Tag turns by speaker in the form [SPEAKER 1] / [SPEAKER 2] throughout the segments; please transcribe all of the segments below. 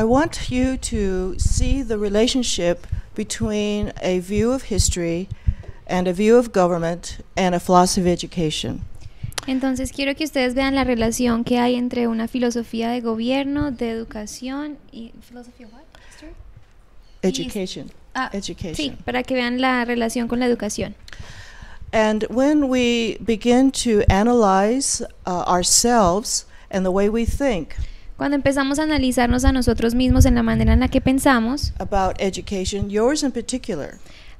[SPEAKER 1] I want you to see the relationship between a view of history and a view of government and a philosophy of education.
[SPEAKER 2] Entonces quiero que ustedes vean la relación que hay entre una filosofía de gobierno, de educación y philosophy of what? History?
[SPEAKER 1] Education. Ah, education. Sí, para que vean la relación con la educación. And when we begin to analyze uh, ourselves and the way we think, Cuando empezamos a analizarnos
[SPEAKER 2] a nosotros mismos en la manera en la que pensamos,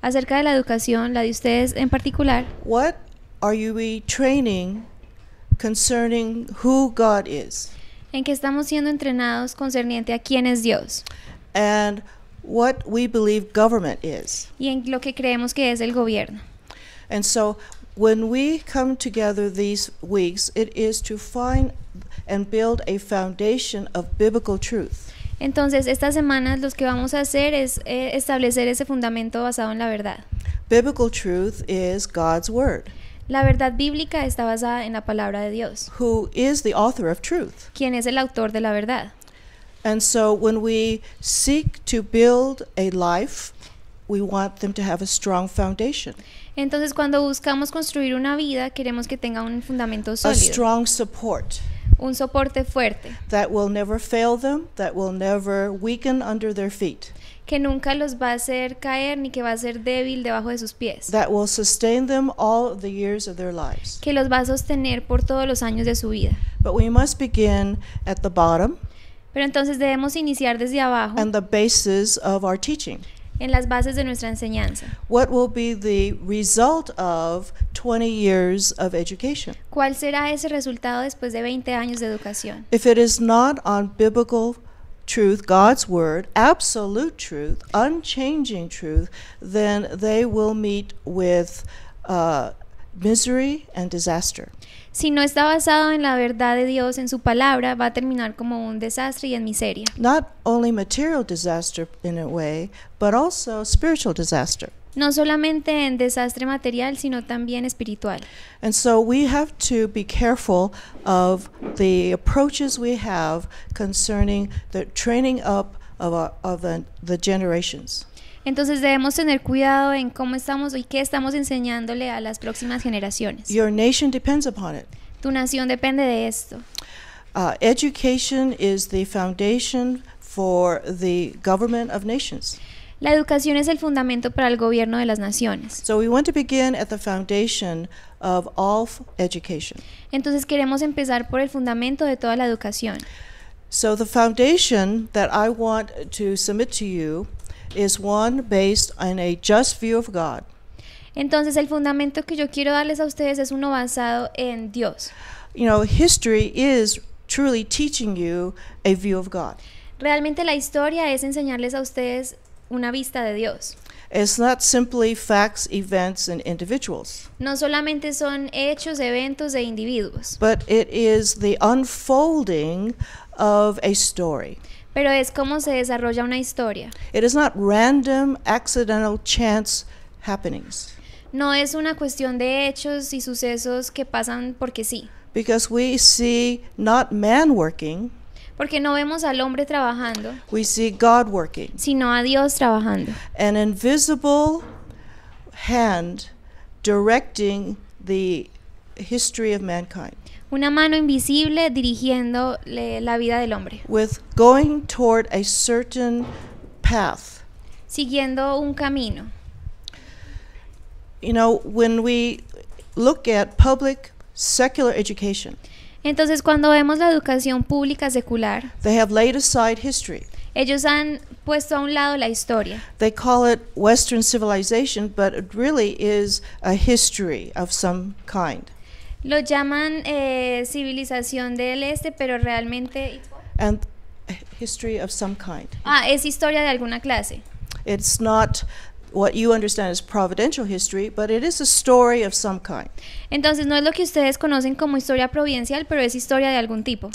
[SPEAKER 2] acerca de la educación, la de ustedes en particular, what are you training
[SPEAKER 1] concerning who God is? En qué estamos siendo entrenados concerniente a quién es Dios. And what we believe government is. Y en lo que creemos que es el gobierno. And so when we come together these weeks, it is to find and build a foundation of biblical truth.
[SPEAKER 2] Entonces, estas semanas lo que vamos a hacer es eh, establecer ese fundamento basado en la verdad.
[SPEAKER 1] Biblical truth is God's word.
[SPEAKER 2] La verdad bíblica está basada
[SPEAKER 1] en la palabra de Dios. Who is the author of truth? Quién es el autor de la verdad. And so when we seek to build a life, we want them to have a strong foundation.
[SPEAKER 2] Entonces, cuando buscamos construir una vida, queremos que tenga un
[SPEAKER 1] fundamento sólido. A strong support un soporte fuerte. That will never fail them, that will never weaken under their feet. Que nunca los va a hacer caer ni que va a ser débil debajo de sus pies. That will sustain them all the years of their lives. Que los va a sostener por todos los años de su vida. But we must begin at the bottom. Pero entonces debemos iniciar desde abajo. And the basis of our teaching
[SPEAKER 2] en las bases de nuestra enseñanza.
[SPEAKER 1] What will be the result of 20 years of education?
[SPEAKER 2] ¿Cuál será ese resultado después de 20 años de educación?
[SPEAKER 1] If it is not on biblical truth, God's word, absolute truth, unchanging truth, then they will meet with uh, misery and disaster
[SPEAKER 2] si no está basado en la verdad de Dios, en su palabra, va a terminar como un desastre y en miseria.
[SPEAKER 1] Not only material disaster in a way, but also spiritual disaster.
[SPEAKER 2] No solamente en desastre material, sino también espiritual.
[SPEAKER 1] And so we have to be careful of the approaches we have concerning the training up of, uh, of the generations.
[SPEAKER 2] Entonces debemos tener cuidado en cómo estamos y qué estamos enseñándole a las próximas generaciones. Tu nación depende de esto.
[SPEAKER 1] Uh, the La educación es el fundamento para el gobierno de las naciones.
[SPEAKER 2] Entonces queremos empezar por el fundamento de toda la educación.
[SPEAKER 1] So the foundation that I want to submit to you is one based on a just view of God. Entonces el fundamento que yo quiero darles a ustedes es uno basado en Dios. You know, history is truly teaching you a view of God.
[SPEAKER 2] Realmente la historia es enseñarles a ustedes una vista de Dios.
[SPEAKER 1] It's not simply facts, events, and individuals.
[SPEAKER 2] No solamente son hechos, eventos e
[SPEAKER 1] individuos. But it is the unfolding of a story.
[SPEAKER 2] Pero es como se desarrolla una historia. No es una cuestión de hechos y sucesos que pasan porque
[SPEAKER 1] sí. Because we see not man working.
[SPEAKER 2] Porque no vemos al hombre trabajando.
[SPEAKER 1] working. Sino a Dios trabajando. An invisible hand directing the history of mankind.
[SPEAKER 2] Una mano invisible dirigiendo la vida del hombre.
[SPEAKER 1] With going toward a certain path.
[SPEAKER 2] Siguiendo un camino.
[SPEAKER 1] You know, when we look at public secular education. Entonces, cuando vemos la educación pública secular, they have laid aside
[SPEAKER 2] history. Ellos han puesto a un lado la historia.
[SPEAKER 1] They call it Western civilization, but it really is a history of some kind.
[SPEAKER 2] Lo llaman eh, civilización del este, pero realmente.
[SPEAKER 1] Eh, of some kind. Ah, es historia de alguna clase. It's not what you understand as providential history, but it is a story of some kind. Entonces no es lo que ustedes conocen como historia providencial, pero es historia de algún tipo.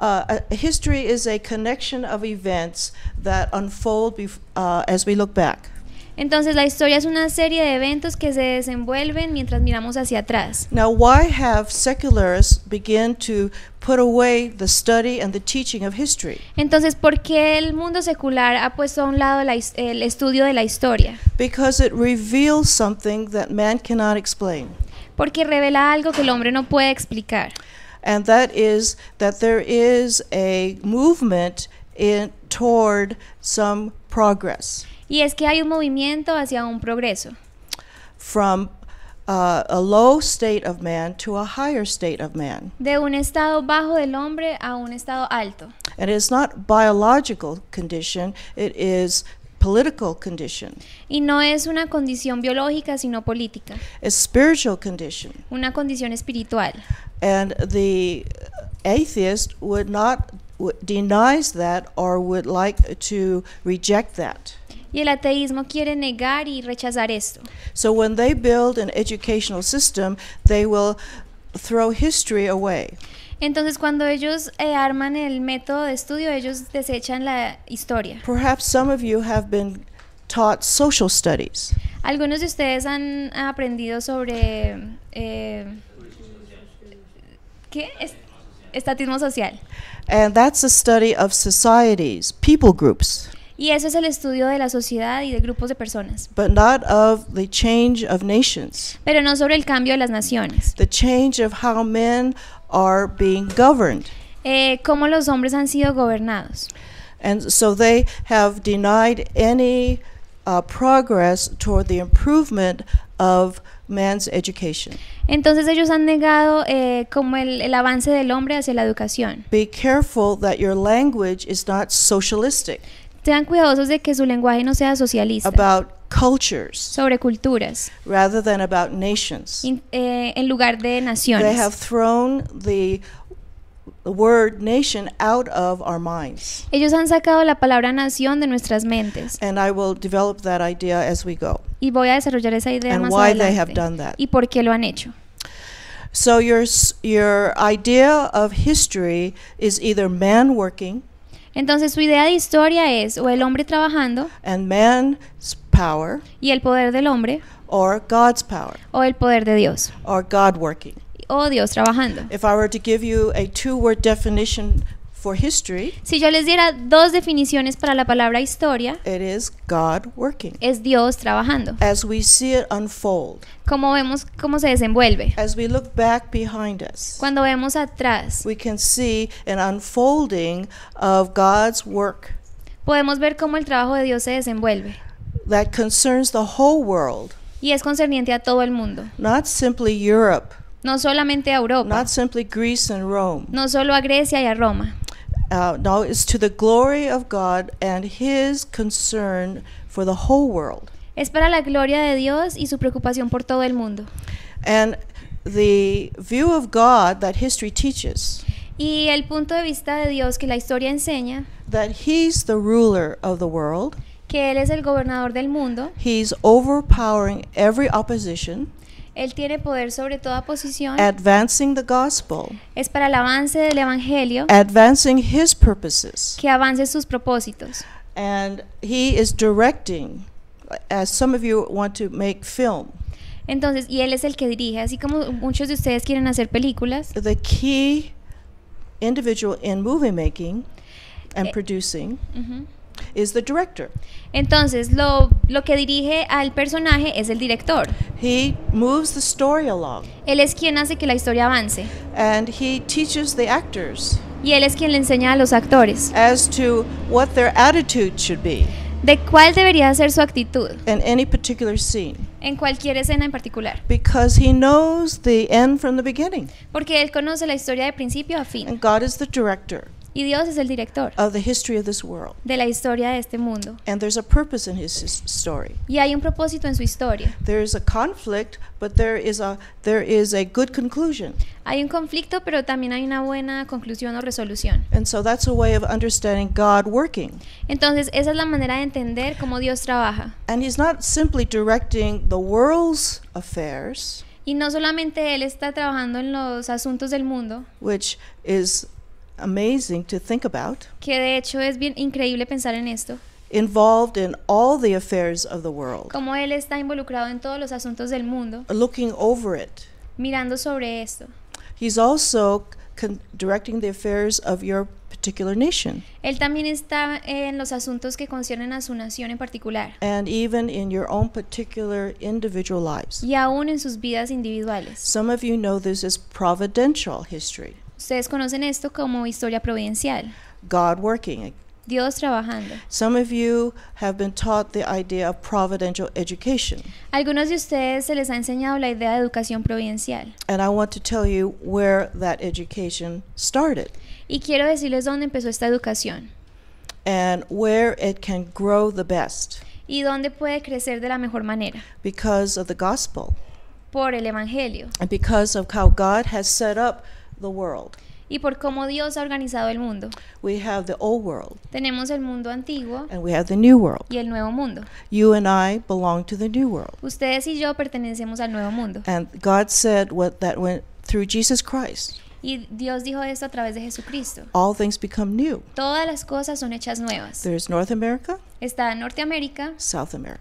[SPEAKER 1] Uh, a, history is a connection of events that unfold uh, as we look back. Entonces la historia es una serie de eventos que se desenvuelven mientras miramos hacia atrás. Now why have to put away the study and the teaching of history? Entonces, ¿por
[SPEAKER 2] qué el mundo secular ha puesto a un lado el estudio de la historia? Because it
[SPEAKER 1] reveals something that man cannot explain. Porque revela algo que el hombre no puede explicar. And that is that there is a movement in, toward some progress. Y es que hay un movimiento hacia un progreso. From uh, a low state of man to a higher state of man.
[SPEAKER 2] De un estado bajo del hombre a un estado alto.
[SPEAKER 1] And it's not biological condition, it is political condition.
[SPEAKER 2] Y no es una condición
[SPEAKER 1] biológica, sino política. It's spiritual condition. Una condición espiritual. And the atheist would not denies that or would like to reject that. Y el ateísmo quiere negar y rechazar esto. So when they build an educational system, they will throw history away.
[SPEAKER 2] Entonces, cuando ellos eh, arman el método de estudio, ellos desechan
[SPEAKER 1] la historia. Perhaps some of you have been taught social studies.
[SPEAKER 2] Algunos de ustedes han aprendido sobre eh, ¿qué? Es, estatismo social.
[SPEAKER 1] And that's a study of societies, people groups.
[SPEAKER 2] Y eso es el estudio de la sociedad y de grupos de personas. Pero no sobre el cambio de las naciones. The change of
[SPEAKER 1] eh, cómo los hombres han sido gobernados. And so they have denied any uh, progress toward the improvement of man's education. Entonces ellos han negado eh,
[SPEAKER 2] como el, el, avance del hombre hacia la educación.
[SPEAKER 1] Be careful that your language is not socialistic sean cuidadosos de que su lenguaje no sea socialista. Sobre culturas. Rather than about nations. Eh, en lugar de naciones. Ellos han sacado la palabra nación de nuestras mentes.
[SPEAKER 2] Y voy a desarrollar esa idea más adelante. Y por qué lo han hecho.
[SPEAKER 1] So your your idea of history is either man working entonces su idea de historia es o el hombre trabajando and man's power y el poder del hombre or God's power o el poder de Dios or God working o Dios trabajando. If I were to give you a two-word definition history, si yo les diera dos
[SPEAKER 2] definiciones para la palabra historia,
[SPEAKER 1] Es
[SPEAKER 2] Dios trabajando.
[SPEAKER 1] Como vemos cómo se desenvuelve. Cuando vemos atrás. work. Podemos ver cómo el trabajo de Dios se desenvuelve. world.
[SPEAKER 2] Y es concerniente a todo el mundo. No solamente a Europa. No solo a Grecia y a Roma
[SPEAKER 1] uh, no, it's to the glory of God and His concern for the whole world. Es para la gloria de Dios y su preocupación por todo el mundo. And the view of God that history teaches.
[SPEAKER 2] Y el punto de vista de Dios que la historia enseña.
[SPEAKER 1] That He's the ruler of the world.
[SPEAKER 2] Que él es el gobernador del mundo.
[SPEAKER 1] He's overpowering every opposition.
[SPEAKER 2] Él tiene poder sobre toda posición.
[SPEAKER 1] Advancing the gospel. Es para el avance del evangelio. Advancing his purposes. Que avance sus propósitos. And he is directing as some of you want to make film. Entonces, y él es el que dirige, así como muchos de ustedes quieren hacer películas. The key individual in movie making and eh, producing is the director. Entonces, lo, lo que dirige al personaje
[SPEAKER 2] es el director. He moves the story along. Él es quien hace que la historia avance.
[SPEAKER 1] And he teaches the actors. Y él es quien le enseña a los actores. As to what their attitude should be. de cuál debería ser su actitud in any particular scene. en cualquier escena en particular Because he knows the end from the beginning. porque él conoce la historia de principio a fin God is the director. Y Dios es el director de
[SPEAKER 2] la historia de este mundo. Y hay un propósito en su historia.
[SPEAKER 1] Hay un conflicto, pero también hay una buena conclusión o resolución. Entonces,
[SPEAKER 2] esa es la manera de entender cómo Dios trabaja. Y no solamente él está trabajando en los asuntos del mundo,
[SPEAKER 1] which is amazing to think about.
[SPEAKER 2] Que de hecho es bien increíble pensar en esto.
[SPEAKER 1] Involved in all the affairs of the world.
[SPEAKER 2] Como él está involucrado en todos los asuntos del mundo.
[SPEAKER 1] Looking over it.
[SPEAKER 2] Mirando sobre esto.
[SPEAKER 1] He's also directing the affairs of your particular nation.
[SPEAKER 2] Él también está en los asuntos que conciernen a su nación en particular.
[SPEAKER 1] And even in your own particular individual lives.
[SPEAKER 2] Y aún en sus vidas individuales.
[SPEAKER 1] Some of you know this is providential history.
[SPEAKER 2] Ustedes conocen esto como historia providencial. Dios trabajando. Algunos de ustedes se les ha enseñado la idea de educación providencial. Y quiero decirles dónde empezó esta educación. Y dónde puede crecer de la mejor manera.
[SPEAKER 1] Because the gospel.
[SPEAKER 2] Por el evangelio.
[SPEAKER 1] And because of how God has set up the world. Y por cómo Dios ha organizado el mundo. world.
[SPEAKER 2] Tenemos el mundo antiguo.
[SPEAKER 1] world.
[SPEAKER 2] Y el nuevo mundo. Ustedes y yo pertenecemos al nuevo mundo.
[SPEAKER 1] God through Christ.
[SPEAKER 2] Y Dios dijo esto a través de Jesucristo.
[SPEAKER 1] things become new.
[SPEAKER 2] Todas las cosas son hechas
[SPEAKER 1] nuevas. North
[SPEAKER 2] Está Norteamérica.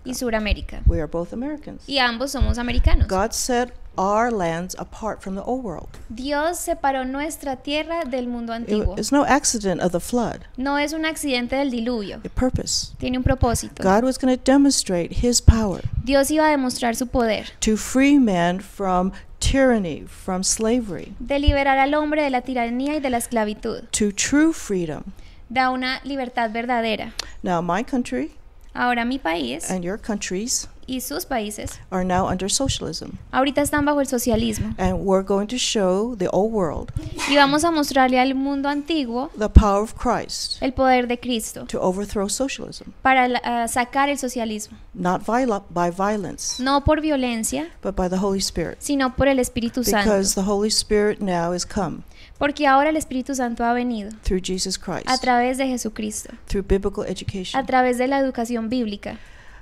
[SPEAKER 1] Y Suramérica.
[SPEAKER 2] Y ambos somos americanos
[SPEAKER 1] our lands apart from the old world.
[SPEAKER 2] Dios separó nuestra tierra del mundo antiguo. It, it's no
[SPEAKER 1] accident of the flood.
[SPEAKER 2] No es un accidente del
[SPEAKER 1] diluvio. A purpose. Tiene un propósito. God was going to demonstrate his power. Dios iba a demostrar su poder. To free man from tyranny, from slavery.
[SPEAKER 2] De liberar al hombre de la tiranía y de la esclavitud.
[SPEAKER 1] To true freedom.
[SPEAKER 2] Da una libertad
[SPEAKER 1] verdadera. Now my country. Ahora mi país. And your countries y sus países are socialism. Ahorita están bajo el socialismo.
[SPEAKER 2] Y vamos a mostrarle al mundo antiguo power el poder de Cristo para eh, sacar el socialismo. No por violencia, sino por el Espíritu
[SPEAKER 1] Santo.
[SPEAKER 2] Porque ahora el Espíritu Santo ha venido a través de Jesucristo,
[SPEAKER 1] a través de la educación bíblica.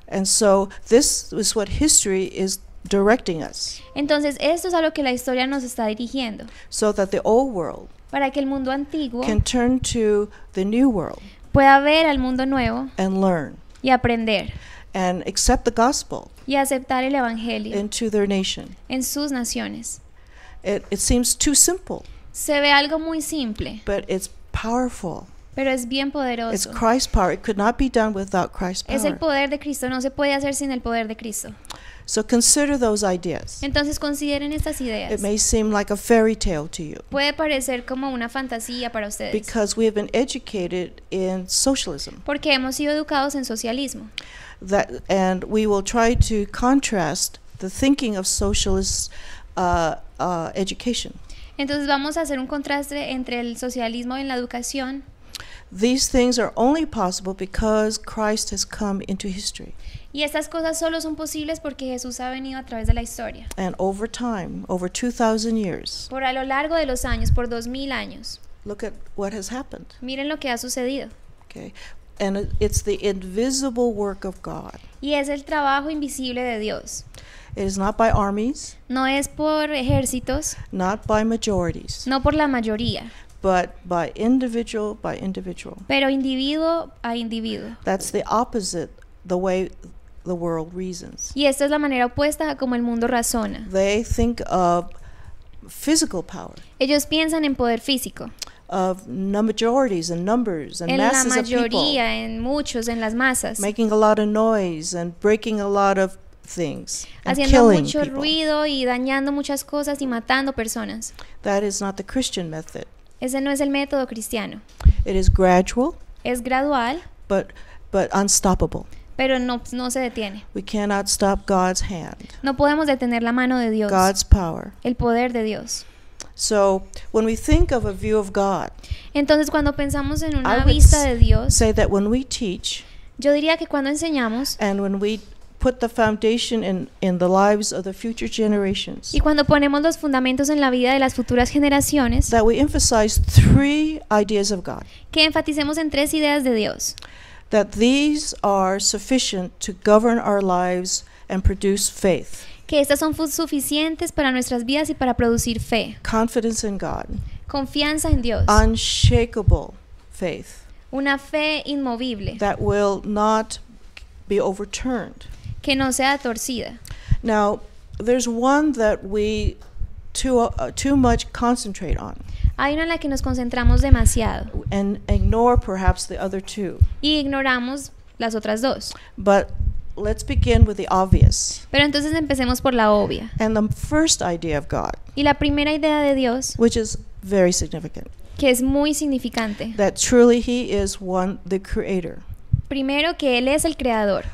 [SPEAKER 1] And so this is what history is directing us.
[SPEAKER 2] Entonces esto es a lo que la historia nos está dirigiendo.
[SPEAKER 1] So that the old world para que
[SPEAKER 2] el mundo antiguo
[SPEAKER 1] can turn to the new world
[SPEAKER 2] pueda ver al mundo nuevo
[SPEAKER 1] and learn y aprender and accept the gospel
[SPEAKER 2] y aceptar el
[SPEAKER 1] evangelio into their nation. en sus naciones. It, it seems too simple. Se ve algo muy simple. But it's powerful.
[SPEAKER 2] Pero es bien poderoso. It's Christ's
[SPEAKER 1] power. It could not be done without Christ's power. Es el
[SPEAKER 2] poder de Cristo. No se puede hacer sin el poder de Cristo.
[SPEAKER 1] So consider those ideas.
[SPEAKER 2] Entonces consideren estas ideas.
[SPEAKER 1] It may seem like a fairy tale to you.
[SPEAKER 2] Puede parecer como una fantasía para ustedes.
[SPEAKER 1] Because we have been educated in socialism.
[SPEAKER 2] Porque hemos sido educados en socialismo.
[SPEAKER 1] That and we will try to contrast the thinking of socialist uh, uh, education.
[SPEAKER 2] Entonces vamos a hacer un contraste entre el socialismo y la educación.
[SPEAKER 1] These things are only possible because Christ has come into history.
[SPEAKER 2] Y estas cosas solo son posibles porque Jesús ha venido a través de la historia.
[SPEAKER 1] And over time, over 2000 years.
[SPEAKER 2] Por a lo largo de los años, por 2000 años. Look at what has happened. Miren lo que ha sucedido.
[SPEAKER 1] Okay. And it's the invisible work of God. Y es el trabajo invisible de Dios. It is not by armies. No es por ejércitos. Not by majorities. No
[SPEAKER 2] por la mayoría
[SPEAKER 1] but by individual by individual.
[SPEAKER 2] Pero individuo a individuo.
[SPEAKER 1] That's the opposite the way the world reasons.
[SPEAKER 2] Y esta es la manera opuesta
[SPEAKER 1] a como el mundo razona. They think of physical power.
[SPEAKER 2] Ellos piensan en poder físico.
[SPEAKER 1] Of majorities and numbers and en masses la mayoría, of people, en muchos, en las masas. Making a lot of noise and breaking a lot of things. And haciendo mucho people.
[SPEAKER 2] ruido y dañando muchas cosas y matando personas.
[SPEAKER 1] That is not the Christian method.
[SPEAKER 2] Ese no es el método cristiano. Es gradual. Pero no, no se detiene. No podemos detener la mano de Dios. El poder de Dios.
[SPEAKER 1] entonces cuando
[SPEAKER 2] pensamos en una vista de Dios,
[SPEAKER 1] yo diría que cuando enseñamos, and when we put the foundation in, in the lives of the future generations. Y
[SPEAKER 2] cuando ponemos los fundamentos en la vida de las futuras generaciones,
[SPEAKER 1] that we emphasize three ideas of God. Que enfaticemos en tres ideas de Dios. That these are sufficient to govern our lives and produce faith.
[SPEAKER 2] Que estas son suficientes para nuestras vidas y para producir fe. Confidence in God.
[SPEAKER 1] Confianza en Dios. Unshakable faith.
[SPEAKER 2] Una fe inmovible.
[SPEAKER 1] That will not be overturned que no sea torcida. Now, there's one that we too, uh, too much concentrate on. Hay una en la que nos concentramos demasiado. And ignore perhaps the other two. Y
[SPEAKER 2] ignoramos las otras dos. But let's begin with the obvious. Pero entonces
[SPEAKER 1] empecemos por la obvia. And the first idea of God.
[SPEAKER 2] Y la primera idea de Dios.
[SPEAKER 1] Which is very significant. Que es muy significante. That truly he is one the creator. Primero que él es el creador.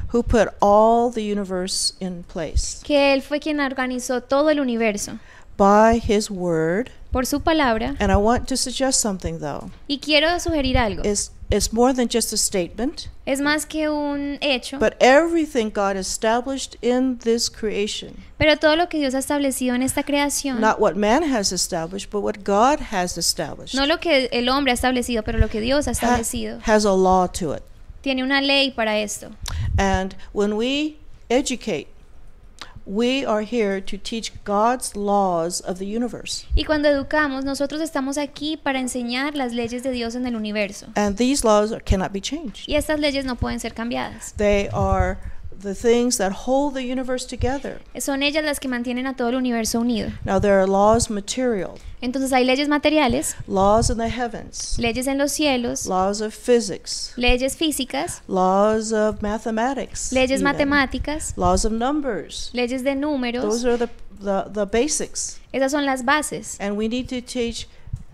[SPEAKER 2] Que él fue quien organizó todo el universo.
[SPEAKER 1] Por su palabra. Y quiero sugerir algo. Es
[SPEAKER 2] más que un hecho. Pero todo lo que Dios ha
[SPEAKER 1] establecido en esta creación. No
[SPEAKER 2] lo que el hombre ha establecido, pero lo que Dios ha establecido.
[SPEAKER 1] has a to it
[SPEAKER 2] tiene una ley para esto.
[SPEAKER 1] we we are laws the universe.
[SPEAKER 2] Y cuando educamos, nosotros estamos aquí para enseñar las leyes de Dios en el universo.
[SPEAKER 1] And Y
[SPEAKER 2] estas leyes no pueden ser cambiadas.
[SPEAKER 1] They are the things that hold the universe together.
[SPEAKER 2] Son ellas las que mantienen
[SPEAKER 1] a todo el universo unido. Now there are laws material. Entonces hay leyes materiales. Laws in the heavens. Leyes en los cielos. Laws of physics. Leyes físicas. Laws of mathematics. Leyes even. matemáticas. Laws of numbers. Leyes de números. Those are the, the, the basics. Esas son las bases. And we need to teach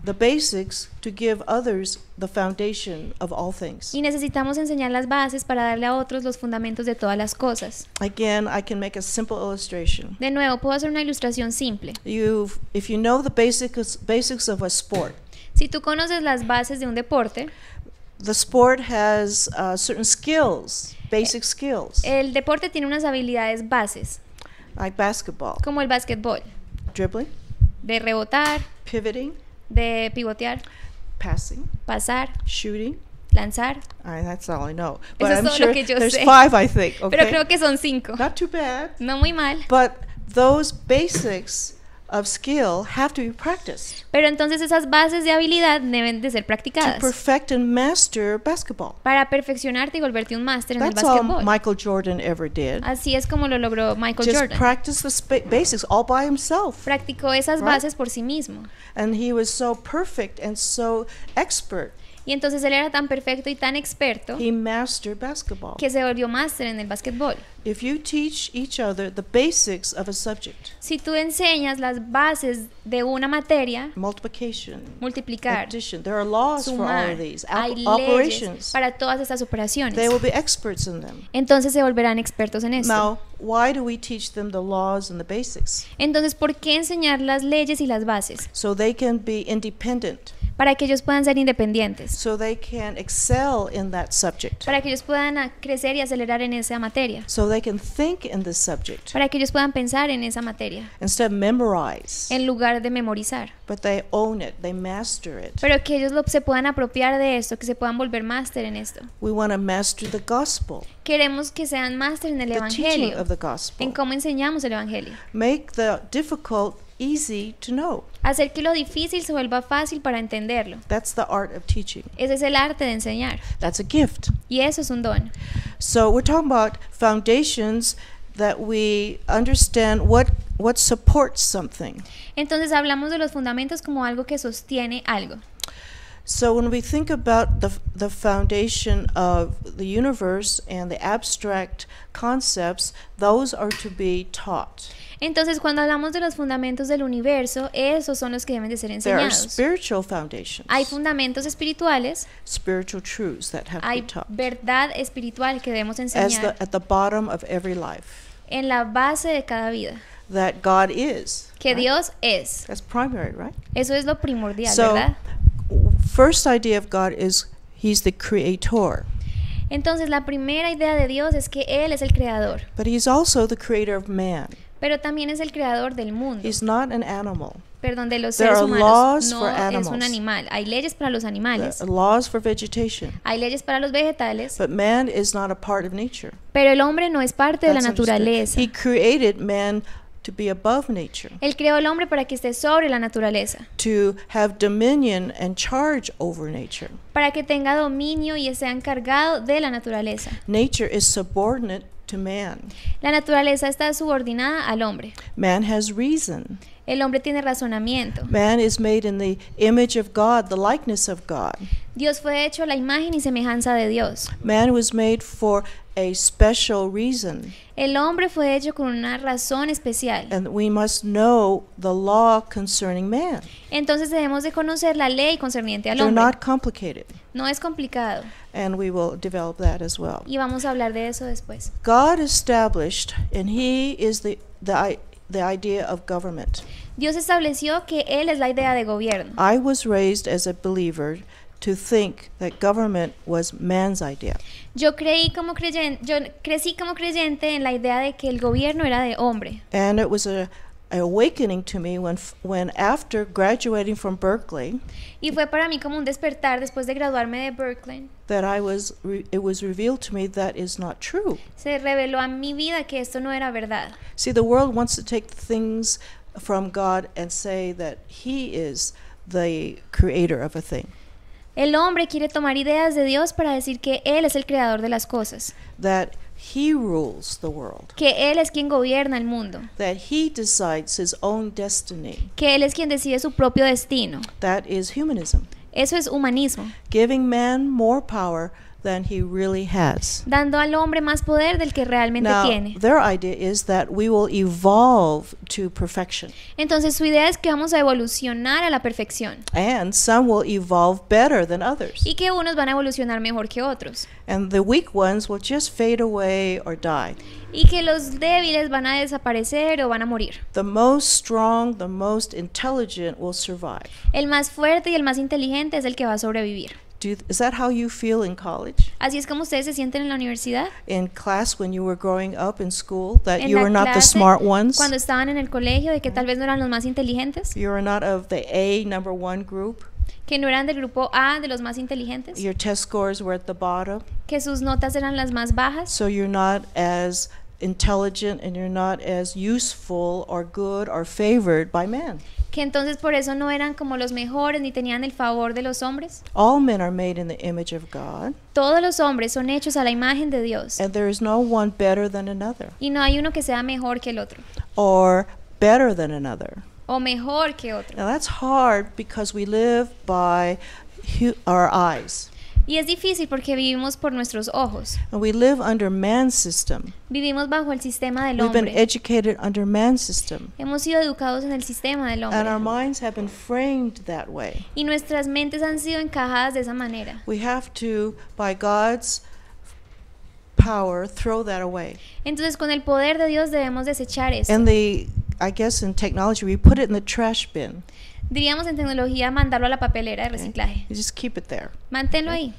[SPEAKER 1] the basics to give others the foundation of all things. Y
[SPEAKER 2] necesitamos enseñar las bases para darle a otros los fundamentos de todas las cosas.
[SPEAKER 1] Again, I can make a simple illustration. De nuevo, puedo hacer una ilustración simple. You, if you know the basics, basics of a sport. Si tú conoces las bases de un deporte. The sport has
[SPEAKER 2] uh, certain skills, basic skills. El deporte tiene unas habilidades bases. Like basketball. Como el básquetbol. Dribbling. De rebotar. Pivoting de pivotear? Passing. Pasar. Shooting. Lanzar.
[SPEAKER 1] I, ah, that's all I know. But Eso I'm es todo sure lo que yo there's sé. five, I think. Okay? Pero creo que son cinco. Not too bad. No muy mal. But those basics of skill have to be practiced. Pero entonces esas bases de habilidad deben de ser practicadas. To perfect and master basketball. Para perfeccionarte
[SPEAKER 2] y volverte un máster en el basketball.
[SPEAKER 1] Michael Jordan ever did.
[SPEAKER 2] Así es como lo logró Michael Just Jordan.
[SPEAKER 1] practice the basics all by himself. Practicó esas right? bases por sí mismo. And he was so perfect and so expert. Y entonces él era tan perfecto y tan experto que se volvió máster en el básquetbol.
[SPEAKER 2] si tú enseñas las bases de una materia,
[SPEAKER 1] multiplicar, sumar, hay leyes
[SPEAKER 2] para todas estas operaciones. Entonces
[SPEAKER 1] se volverán expertos en esto. Entonces, ¿por qué enseñar las leyes y las bases? So they can be independent para que ellos puedan ser independientes. excel
[SPEAKER 2] Para que ellos puedan crecer y acelerar en esa materia. Para que ellos puedan pensar en esa materia.
[SPEAKER 1] En
[SPEAKER 2] lugar de memorizar. But Pero que ellos lo, se puedan apropiar de esto, que se puedan volver máster en esto. Queremos que sean máster en el evangelio. En cómo enseñamos el evangelio.
[SPEAKER 1] Make the difficult easy to know.
[SPEAKER 2] Hacer que lo difícil se vuelva
[SPEAKER 1] fácil para entenderlo. That's the art of teaching. Ese es el arte de enseñar. That's a gift. Y eso es un don. So we're talking about foundations that we understand what what supports something.
[SPEAKER 2] Entonces hablamos de los fundamentos como algo que
[SPEAKER 1] sostiene algo. So when we think about the, the foundation of the universe and the abstract concepts, those are to be taught.
[SPEAKER 2] Entonces, cuando hablamos de los fundamentos del universo, esos son los que deben de ser enseñados. Hay fundamentos espirituales. hay verdad espiritual que debemos enseñar. En la base de cada
[SPEAKER 1] vida. Que Dios
[SPEAKER 2] es. Eso es lo primordial, ¿verdad? Entonces la primera idea de Dios es que él es el creador.
[SPEAKER 1] But he's also the creator of man.
[SPEAKER 2] Pero también es el creador del mundo. not an animal. Perdón, de los seres humanos. no es un animal.
[SPEAKER 1] Hay leyes para los animales. Hay leyes para los vegetales. Pero
[SPEAKER 2] el hombre no es parte de la naturaleza. He Él creó al hombre para que esté sobre la naturaleza. Para que tenga dominio y sea encargado de la
[SPEAKER 1] naturaleza. Nature is subordinate la naturaleza está subordinada al hombre. Man has reason. El hombre tiene razonamiento. Man is made in the image of God, the likeness of God.
[SPEAKER 2] Dios fue hecho la imagen y semejanza de Dios.
[SPEAKER 1] for reason. El hombre fue hecho con una razón especial. Entonces debemos de
[SPEAKER 2] conocer la ley concerniente al hombre. No es complicado. Y vamos a hablar de eso después.
[SPEAKER 1] Dios estableció que él es la idea de gobierno. I was raised as a believer to think that government was man's idea.
[SPEAKER 2] Yo creí como creyente, yo crecí como creyente en la idea de que el gobierno era de hombre.
[SPEAKER 1] And it was a awakening to me when when after graduating from Berkeley.
[SPEAKER 2] Y fue para mí como un despertar después de graduarme de Berkeley.
[SPEAKER 1] That I was it was revealed to me that is not true.
[SPEAKER 2] Se reveló a mi vida que esto no era verdad.
[SPEAKER 1] See, the world wants to take things from God and say that he is the creator of a thing.
[SPEAKER 2] El hombre quiere
[SPEAKER 1] tomar ideas de Dios para decir que él es el creador de las cosas.
[SPEAKER 2] Que él es quien gobierna el mundo.
[SPEAKER 1] Que él es quien decide su propio destino. That is humanism. Eso es humanismo. Giving man more power than he really has. Dando al hombre más poder del que realmente Now, tiene. Their idea is that we will evolve to perfection.
[SPEAKER 2] Entonces su idea es que vamos a evolucionar a la perfección.
[SPEAKER 1] And some will evolve better than others. Y que unos van a evolucionar mejor que otros. And the weak ones will just fade away or die
[SPEAKER 2] y que los débiles van a desaparecer
[SPEAKER 1] o van a morir. most strong, most intelligent El más fuerte y el más inteligente es el que va a sobrevivir.
[SPEAKER 2] Así es como ustedes se
[SPEAKER 1] sienten en la universidad. growing en clase, Cuando
[SPEAKER 2] estaban en el colegio de que tal vez no eran los más inteligentes. You are not of the A number one group que no eran del grupo A, de los más inteligentes.
[SPEAKER 1] Que sus notas eran las más bajas.
[SPEAKER 2] Que entonces por eso no eran como los mejores ni tenían el favor de los hombres.
[SPEAKER 1] Todos los hombres son hechos a la imagen de Dios.
[SPEAKER 2] Y no hay uno que sea mejor que el otro.
[SPEAKER 1] Or better than another
[SPEAKER 2] o mejor que otro.
[SPEAKER 1] Now that's hard because we live by our eyes.
[SPEAKER 2] Y es difícil porque vivimos por nuestros
[SPEAKER 1] ojos. we live under man's system.
[SPEAKER 2] Vivimos bajo el sistema del We've Been
[SPEAKER 1] educated under man's system.
[SPEAKER 2] Hemos sido educados en el sistema del hombre. our
[SPEAKER 1] minds have been framed that way.
[SPEAKER 2] Y nuestras mentes han sido encajadas de esa manera.
[SPEAKER 1] We have to, by God's power, throw that away.
[SPEAKER 2] Entonces, con el poder de Dios debemos desechar eso.
[SPEAKER 1] I guess in technology we put it in the trash bin.
[SPEAKER 2] Diríamos en tecnología mandarlo a la papelera de reciclaje.
[SPEAKER 1] just keep it there.
[SPEAKER 2] Manténlo ahí.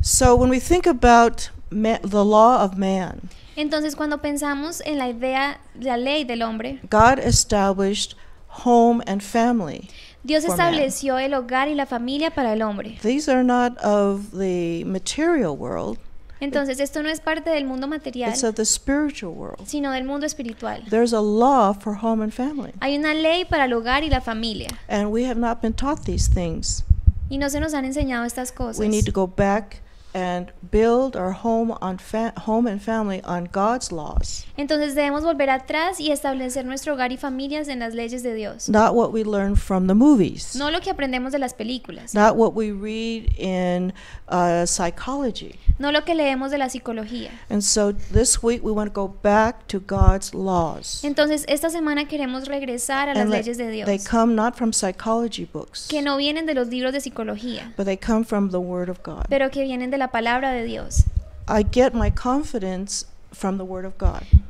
[SPEAKER 1] So when we think about the law of man.
[SPEAKER 2] Entonces cuando pensamos en la idea la ley del hombre.
[SPEAKER 1] God established home and family. Dios estableció
[SPEAKER 2] man. el hogar y la familia para el hombre.
[SPEAKER 1] These are not of the material world.
[SPEAKER 2] Entonces esto no es parte del mundo material, sino del mundo espiritual. Hay una ley para el hogar y la familia. Y no se nos han enseñado estas cosas. We need
[SPEAKER 1] and build our home on home and family on God's laws.
[SPEAKER 2] Entonces debemos volver atrás y establecer nuestro hogar y familias en las leyes de Dios.
[SPEAKER 1] Not what we learn from the movies. No
[SPEAKER 2] lo que aprendemos de las películas. Not
[SPEAKER 1] what we read in uh, psychology.
[SPEAKER 2] No lo que leemos de la psicología.
[SPEAKER 1] And so this week we want to go back to God's laws.
[SPEAKER 2] Entonces esta semana queremos regresar a las leyes de Dios. They
[SPEAKER 1] come not from psychology books.
[SPEAKER 2] Que no vienen de los libros de psicología.
[SPEAKER 1] But they come from the word of God. Pero
[SPEAKER 2] que vienen de la palabra de
[SPEAKER 1] Dios. get my confidence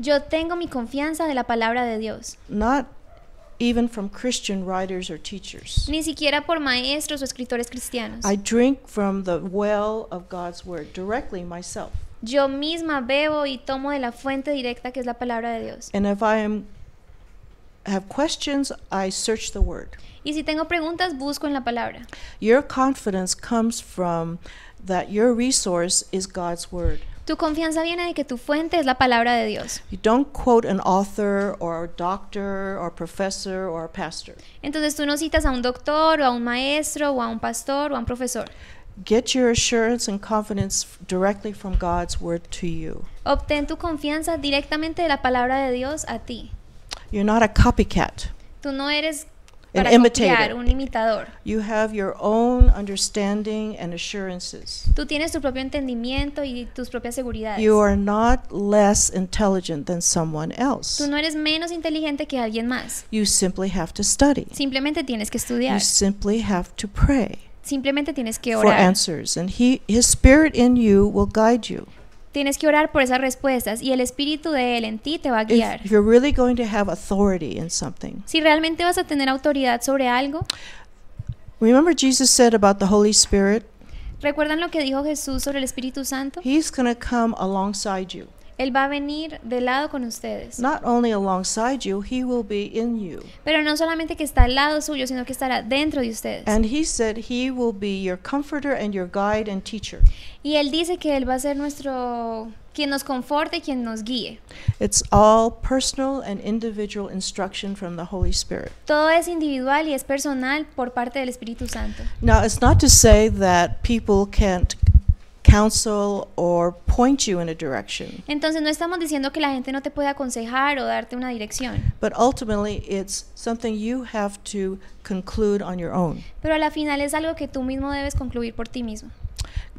[SPEAKER 2] Yo tengo mi confianza de
[SPEAKER 1] la palabra de Dios. Not even from Christian writers teachers.
[SPEAKER 2] Ni siquiera por maestros o escritores cristianos.
[SPEAKER 1] from myself.
[SPEAKER 2] Yo misma bebo y tomo de la fuente directa que es la palabra de Dios.
[SPEAKER 1] And have questions, I search the word.
[SPEAKER 2] Y si tengo preguntas, busco
[SPEAKER 1] en la palabra. Your confidence comes from that your resource is God's word. Tu confianza viene de que tu fuente es la palabra de Dios. You don't quote an author or a doctor or professor or pastor.
[SPEAKER 2] Entonces tú no citas a un doctor o a un maestro o a un pastor o a un profesor.
[SPEAKER 1] Get your assurance and confidence directly from God's word to you.
[SPEAKER 2] Obtén tu confianza directamente de la palabra de Dios a ti.
[SPEAKER 1] You're not a copycat.
[SPEAKER 2] Tú no eres
[SPEAKER 1] para an imitator.
[SPEAKER 2] un imitador.
[SPEAKER 1] You have your own understanding and assurances.
[SPEAKER 2] Tú tienes tu propio entendimiento y tus propias seguridades. You are
[SPEAKER 1] not less intelligent than someone else.
[SPEAKER 2] Tú no eres menos inteligente que alguien más.
[SPEAKER 1] You simply have to study.
[SPEAKER 2] Simplemente tienes que estudiar. You
[SPEAKER 1] simply have to pray.
[SPEAKER 2] Simplemente tienes que orar. For
[SPEAKER 1] answers and he his spirit in you will guide you.
[SPEAKER 2] Tienes que orar por esas respuestas y el espíritu de él en ti te va a guiar. Si realmente vas a tener autoridad sobre algo.
[SPEAKER 1] ¿Recuerdan
[SPEAKER 2] lo que dijo Jesús sobre el Espíritu Santo?
[SPEAKER 1] He's going to come alongside you.
[SPEAKER 2] Él va a venir de lado con ustedes.
[SPEAKER 1] Not only alongside you, he will be in you. Pero no solamente que está al lado suyo, sino que estará
[SPEAKER 2] dentro de ustedes.
[SPEAKER 1] And he said he will be your comforter and your guide and teacher. Y él dice que él
[SPEAKER 2] va a ser nuestro quien nos conforte, quien nos guíe.
[SPEAKER 1] It's all personal and individual instruction from the Holy Spirit.
[SPEAKER 2] Todo es individual y es personal por parte del Espíritu Santo.
[SPEAKER 1] Now, it's not to say that people can't counsel or point you in a direction.
[SPEAKER 2] Entonces no estamos diciendo que la gente no te puede aconsejar o darte una dirección.
[SPEAKER 1] But ultimately it's something you have to conclude on your own.
[SPEAKER 2] Pero a la final es algo que tú mismo debes concluir por ti mismo.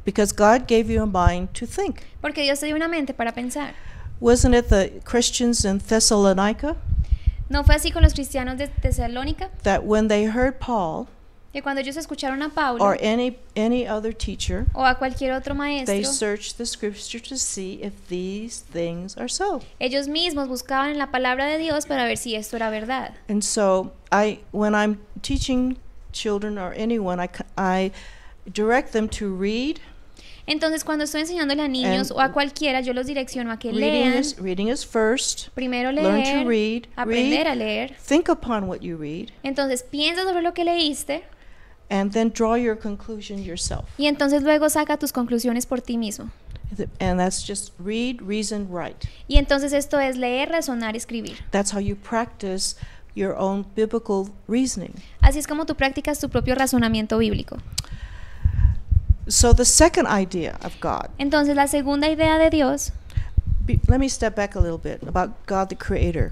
[SPEAKER 1] Because God gave you a mind to think.
[SPEAKER 2] Porque Dios te dio una mente para pensar.
[SPEAKER 1] Wasn't it the Christians in Thessalonica?
[SPEAKER 2] No fue así con los cristianos de Tesalónica.
[SPEAKER 1] That when they heard Paul
[SPEAKER 2] y cuando ellos escucharon a Paulo o a cualquier otro maestro, Ellos mismos buscaban en la palabra de Dios para ver si esto era verdad.
[SPEAKER 1] entonces,
[SPEAKER 2] cuando estoy enseñándole a niños o a cualquiera, yo los direcciono a que lean. Primero
[SPEAKER 1] leer. aprender a leer. Think upon what you read.
[SPEAKER 2] Entonces, piensa sobre lo que leíste. Y entonces luego saca tus conclusiones por ti mismo. Y entonces esto es leer, razonar, escribir.
[SPEAKER 1] Así es como tú practicas tu propio razonamiento bíblico. Entonces la segunda idea de Dios.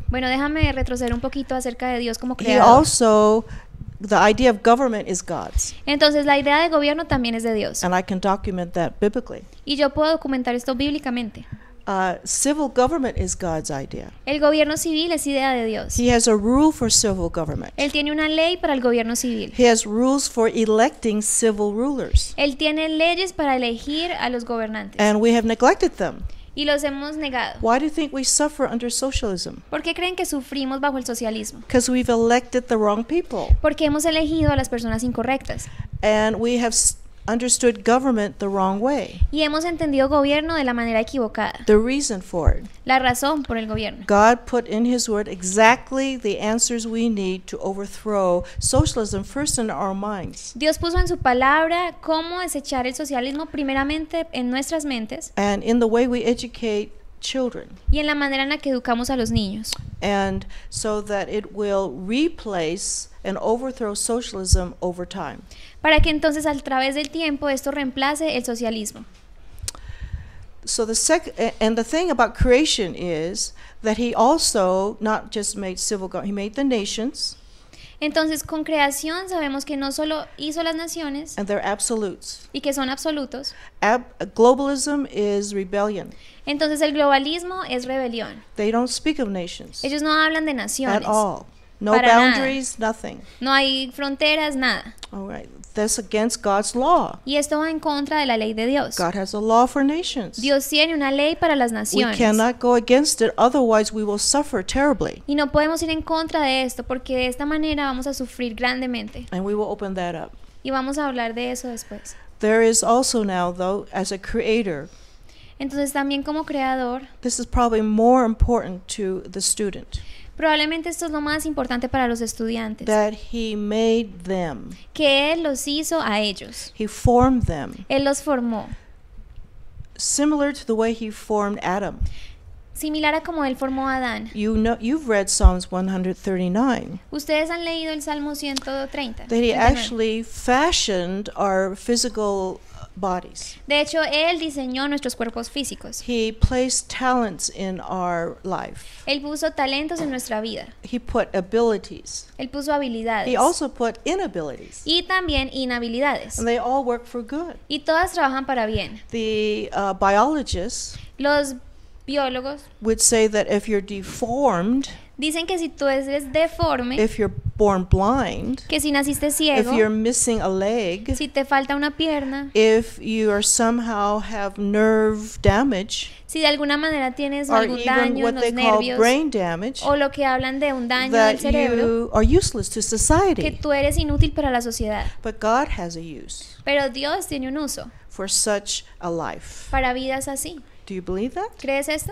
[SPEAKER 2] Bueno, déjame retroceder un poquito acerca de Dios como creador. He
[SPEAKER 1] also the idea of government is God's.
[SPEAKER 2] Entonces la idea de gobierno también es de Dios.
[SPEAKER 1] And I can document that biblically.
[SPEAKER 2] Y yo puedo documentar esto bíblicamente.
[SPEAKER 1] Uh, civil government is God's idea.
[SPEAKER 2] El gobierno civil es idea de Dios. He
[SPEAKER 1] has a rule for civil government.
[SPEAKER 2] Él tiene una ley para el gobierno civil.
[SPEAKER 1] He has rules for electing civil rulers.
[SPEAKER 2] Él tiene leyes para elegir a los gobernantes. And
[SPEAKER 1] we have neglected them
[SPEAKER 2] y los hemos negado.
[SPEAKER 1] Why do you think we suffer under socialism? ¿Por
[SPEAKER 2] qué creen que sufrimos bajo el socialismo?
[SPEAKER 1] Because we've elected the wrong people.
[SPEAKER 2] Porque hemos elegido a las personas
[SPEAKER 1] incorrectas. And we have understood government the wrong way.
[SPEAKER 2] Y hemos entendido gobierno de la manera equivocada.
[SPEAKER 1] The reason for it.
[SPEAKER 2] La razón por el gobierno.
[SPEAKER 1] God put in his word exactly the answers we need to overthrow socialism first in our minds. Dios
[SPEAKER 2] puso en su palabra cómo desechar el socialismo primeramente en nuestras mentes.
[SPEAKER 1] And in the way we educate children. Y en la manera en la que educamos a los niños. And so that it will replace and overthrow socialism over time
[SPEAKER 2] para que entonces a través del tiempo esto reemplace el socialismo.
[SPEAKER 1] So the sec eh, and the thing about creation is that he also not just made civil he made the nations. Entonces, con creación sabemos que no solo
[SPEAKER 2] hizo las naciones
[SPEAKER 1] and they're absolutes. y que son absolutos. Ab globalism is rebellion.
[SPEAKER 2] Entonces, el globalismo es rebelión.
[SPEAKER 1] They don't speak of nations. Ellos no
[SPEAKER 2] hablan de naciones. At all. No boundaries, nada. nothing. No hay fronteras, nada.
[SPEAKER 1] All right. That's against God's law. Y esto va en contra de la ley de Dios. God has a law for nations.
[SPEAKER 2] Dios tiene una ley para las naciones. We cannot
[SPEAKER 1] go against it, otherwise we will suffer terribly.
[SPEAKER 2] Y no podemos ir en contra de esto porque de esta manera vamos a sufrir grandemente. And we will open that up. Y vamos a hablar de eso después.
[SPEAKER 1] There is also now though as a creator
[SPEAKER 2] Entonces también como creador.
[SPEAKER 1] This is probably more important to the student.
[SPEAKER 2] Probablemente esto es lo más importante para los estudiantes. That he made them. Que
[SPEAKER 1] él los hizo a ellos. He formed them. Él los formó. Similar to the way he formed Adam. Similar a como él formó a Adán. You know, you've read 139.
[SPEAKER 2] Ustedes han leído el Salmo 130. que Él actually
[SPEAKER 1] fashioned our physical bodies. De hecho, él diseñó nuestros cuerpos físicos. He placed talents in our life. Él puso talentos en nuestra vida. He put abilities.
[SPEAKER 2] Él puso habilidades. He also
[SPEAKER 1] put inabilities. Y
[SPEAKER 2] también inhabilidades. And they all work for good. Y todas trabajan para bien.
[SPEAKER 1] The uh, biologists los biólogos would say that if you're deformed Dicen que si tú eres deforme, que si naciste ciego, si te falta una pierna, si
[SPEAKER 2] de alguna manera tienes algún daño en los nervios, o lo que hablan de un daño del cerebro, que tú eres inútil para la sociedad. Pero Dios tiene un uso. Para vidas así. ¿Crees esto?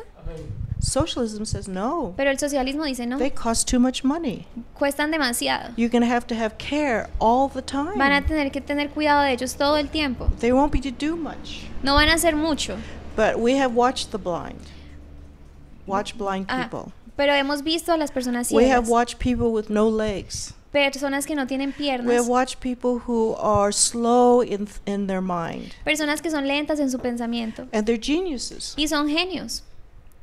[SPEAKER 2] Socialism says no. Pero el socialismo dice no. They
[SPEAKER 1] cost too much money.
[SPEAKER 2] Cuestan demasiado.
[SPEAKER 1] You're going to have to have care all the time. Van a
[SPEAKER 2] tener que tener cuidado de ellos todo el tiempo. They won't be to do much.
[SPEAKER 1] No van a hacer mucho. But we have watched the blind. Watch blind ah, people. Ah,
[SPEAKER 2] pero hemos visto a las personas ciegas. We have watched
[SPEAKER 1] people with no legs.
[SPEAKER 2] Personas que no tienen piernas. We have
[SPEAKER 1] watched people who are slow in, in their mind.
[SPEAKER 2] Personas que son lentas en su pensamiento. And they're geniuses. Y son
[SPEAKER 1] genios.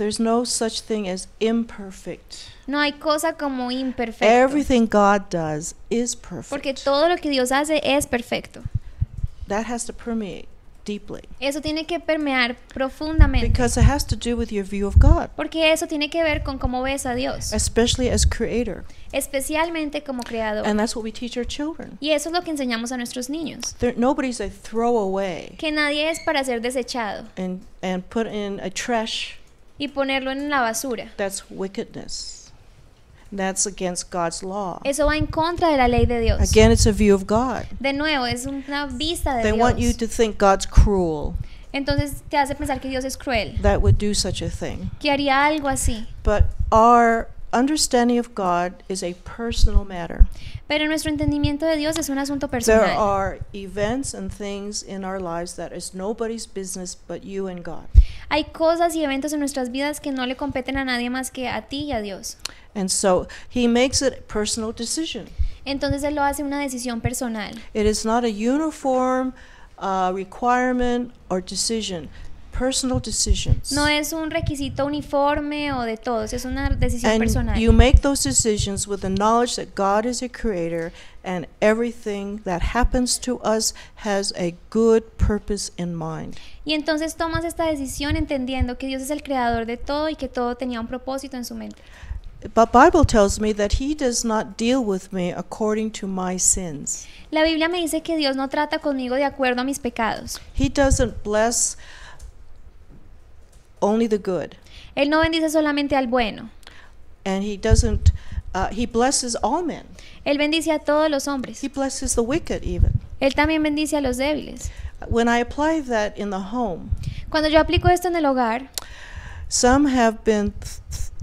[SPEAKER 1] There's no such thing as imperfect.
[SPEAKER 2] No hay cosa como imperfecto. Everything
[SPEAKER 1] God does is perfect. Porque
[SPEAKER 2] todo lo que Dios hace es perfecto. That has to
[SPEAKER 1] permeate deeply.
[SPEAKER 2] Eso tiene que permear profundamente. Because it has to do with your view
[SPEAKER 1] of God. Porque eso tiene que ver con cómo ves a Dios. Especially as creator.
[SPEAKER 2] Especialmente como creador. And
[SPEAKER 1] that's what we teach our children.
[SPEAKER 2] Y eso es lo que enseñamos a nuestros niños.
[SPEAKER 1] There, nobody's a throwaway. Que nadie es para ser desechado. And and put in a trash y ponerlo en la basura. That's wickedness. That's against God's law.
[SPEAKER 2] Eso va en contra de la ley de Dios. Again,
[SPEAKER 1] it's a view of God.
[SPEAKER 2] De nuevo, es una vista
[SPEAKER 1] de They Dios. want you to think God's cruel.
[SPEAKER 2] Entonces te hace pensar que Dios es cruel.
[SPEAKER 1] That would do such a thing.
[SPEAKER 2] Que haría algo así.
[SPEAKER 1] But our understanding of God is a personal matter.
[SPEAKER 2] Pero nuestro entendimiento de Dios es un asunto personal. There
[SPEAKER 1] are events and things in our lives that is nobody's business but you and God
[SPEAKER 2] hay cosas y eventos en nuestras vidas que no le competen a nadie más que a ti y a Dios. Entonces él lo hace una decisión personal.
[SPEAKER 1] uniform uh, Personal No
[SPEAKER 2] es un requisito uniforme o de todos, es una decisión And personal. You make
[SPEAKER 1] those decisions with the knowledge that God is your creator and everything that happens to us has a good purpose in mind.
[SPEAKER 2] Y entonces tomas esta decisión entendiendo que Dios es el creador de todo y que todo tenía un propósito en su mente.
[SPEAKER 1] But Bible tells me that he does not deal with me according to my sins.
[SPEAKER 2] La Biblia me dice que Dios no trata conmigo de acuerdo a mis
[SPEAKER 1] pecados. He doesn't bless only the good. Él no bendice solamente al bueno. And he doesn't Uh, he blesses all men.
[SPEAKER 2] Él bendice a todos los hombres. He blesses the wicked even. Él también bendice a los débiles.
[SPEAKER 1] When I apply that in the home, Cuando yo aplico esto en el hogar, some have been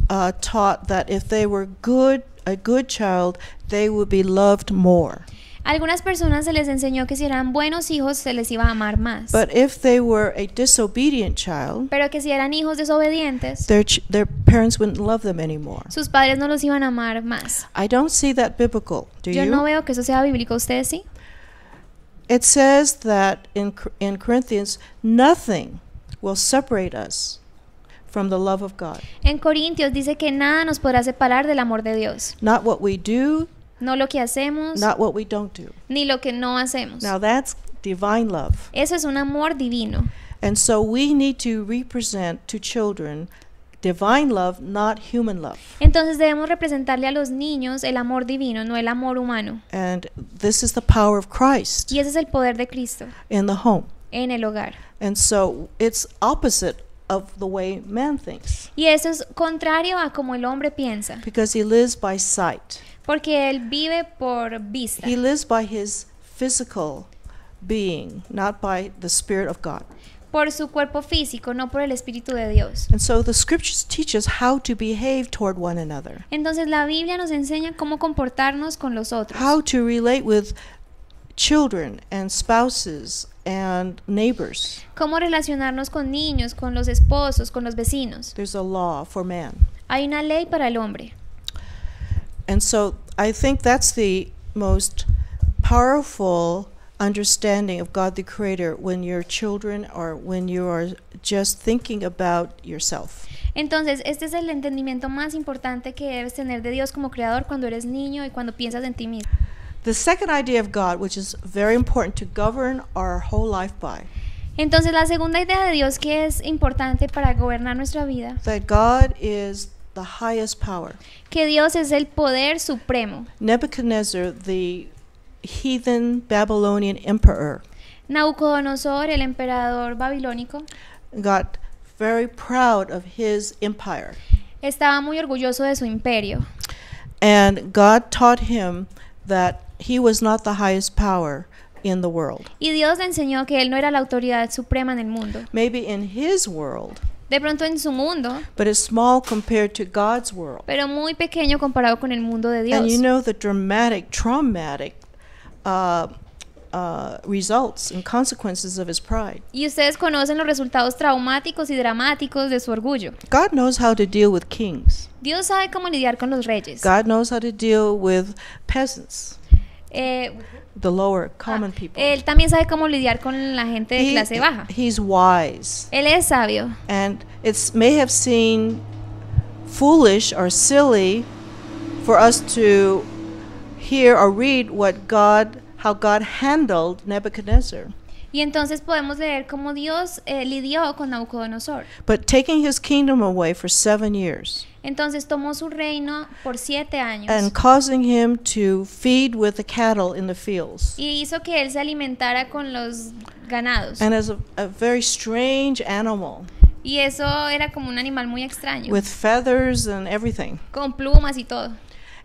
[SPEAKER 1] uh, taught that if they were good, a good child, they would be loved more.
[SPEAKER 2] Algunas personas se les enseñó que si eran buenos hijos se les iba a amar más. pero que si eran hijos desobedientes, Sus padres no los iban a amar más. Yo no veo que eso sea bíblico. ¿Ustedes sí?
[SPEAKER 1] It says that in in Corinthians nothing will separate us from the love of God.
[SPEAKER 2] En Corintios dice que nada nos podrá separar del amor de Dios.
[SPEAKER 1] Not what we do,
[SPEAKER 2] no lo que hacemos. Not
[SPEAKER 1] what we don't do.
[SPEAKER 2] Ni lo que no hacemos. Now
[SPEAKER 1] that's divine love. Eso es un amor divino. And so we need to represent to children divine love, not human love.
[SPEAKER 2] Entonces debemos representarle a los niños el amor divino,
[SPEAKER 1] no el amor humano. And this is the power of Christ. Y ese es el poder de Cristo. In the home. En el hogar. And so it's opposite of the way man thinks. Y eso es contrario a como el hombre piensa. Because he lives by sight. Porque
[SPEAKER 2] él vive por vista. He
[SPEAKER 1] lives by his physical being, not by the spirit of God.
[SPEAKER 2] Por su cuerpo físico, no por el espíritu de Dios.
[SPEAKER 1] And so the scriptures teach us how to behave toward one another. Entonces la Biblia nos enseña cómo comportarnos con los otros. How to relate with children and spouses and neighbors.
[SPEAKER 2] Cómo relacionarnos con niños, con los esposos, con los vecinos. There's a
[SPEAKER 1] law for man. Hay una ley para el hombre. and so I think that's the most powerful understanding of God the Creator when you're children or when you are just thinking about yourself.
[SPEAKER 2] Entonces, este es el entendimiento más importante que debes tener de Dios como creador cuando eres niño y cuando piensas en ti mismo.
[SPEAKER 1] The second idea of God, which is very important to govern our whole life by.
[SPEAKER 2] Entonces, la segunda idea de Dios que es importante para gobernar nuestra vida. That God is the highest power. Que Dios es el poder supremo.
[SPEAKER 1] Nebuchadnezzar, the heathen Babylonian emperor.
[SPEAKER 2] Nabucodonosor, el emperador babilónico.
[SPEAKER 1] Got very proud of his empire.
[SPEAKER 2] Estaba muy orgulloso de su imperio.
[SPEAKER 1] And God taught him that he was not the highest power in the world.
[SPEAKER 2] Y Dios le enseñó que él no era la autoridad suprema en el mundo.
[SPEAKER 1] Maybe in his world.
[SPEAKER 2] De pronto en su mundo. Pero muy pequeño comparado con el mundo de Dios.
[SPEAKER 1] Uh, uh, results and consequences
[SPEAKER 2] Y ustedes conocen los resultados traumáticos y dramáticos de su orgullo.
[SPEAKER 1] God knows how to deal with kings.
[SPEAKER 2] Dios sabe cómo lidiar con los reyes.
[SPEAKER 1] God knows how to deal with peasants. Eh, the lower ah, common ah, people. Él también sabe cómo lidiar con la gente de he, clase baja. He's wise. Él es sabio. And it may have seemed foolish or silly for us to hear or read what God how God handled Nebuchadnezzar.
[SPEAKER 2] Y entonces podemos leer cómo Dios eh, lidió con Nabucodonosor.
[SPEAKER 1] But taking his kingdom away for seven years.
[SPEAKER 2] Entonces tomó su reino por siete años.
[SPEAKER 1] And causing him to feed with the cattle in the fields.
[SPEAKER 2] Y hizo que él se alimentara con los
[SPEAKER 1] ganados. And as a, a very strange animal. Y eso era como un animal muy extraño. With feathers and everything. Con plumas y todo.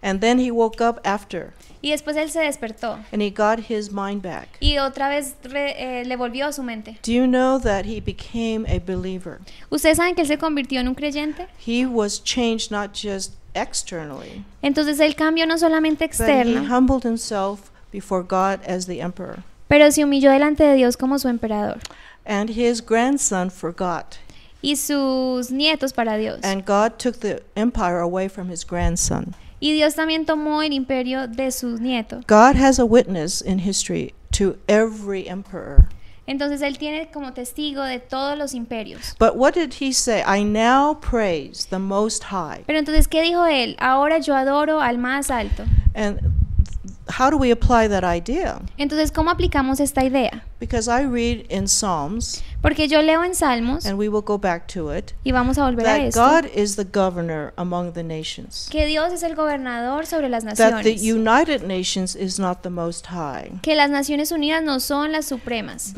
[SPEAKER 1] And then he woke up after.
[SPEAKER 2] Y después él se despertó.
[SPEAKER 1] And he got his mind back.
[SPEAKER 2] Y otra vez re, eh, le volvió a su mente.
[SPEAKER 1] Do you know that he became a believer? ¿Ustedes saben que él se convirtió en un creyente? He was changed not just externally. Entonces el cambio no solamente externo. But he humbled himself before God as the emperor. Pero se humilló
[SPEAKER 2] delante de Dios como su
[SPEAKER 1] emperador. And his grandson forgot. Y sus nietos para Dios. And God took the empire away from his grandson.
[SPEAKER 2] Y Dios también tomó el imperio de sus nietos.
[SPEAKER 1] God has a witness in history to every emperor.
[SPEAKER 2] Entonces él tiene como testigo de todos los imperios.
[SPEAKER 1] But what did he say? I now praise the Most High.
[SPEAKER 2] Pero entonces qué dijo él? Ahora yo adoro al más alto.
[SPEAKER 1] idea?
[SPEAKER 2] Entonces cómo aplicamos esta idea?
[SPEAKER 1] Because I read in Psalms. Porque yo leo en Salmos y vamos a volver a esto,
[SPEAKER 2] que Dios es el gobernador sobre las naciones, que las Naciones Unidas no son las supremas,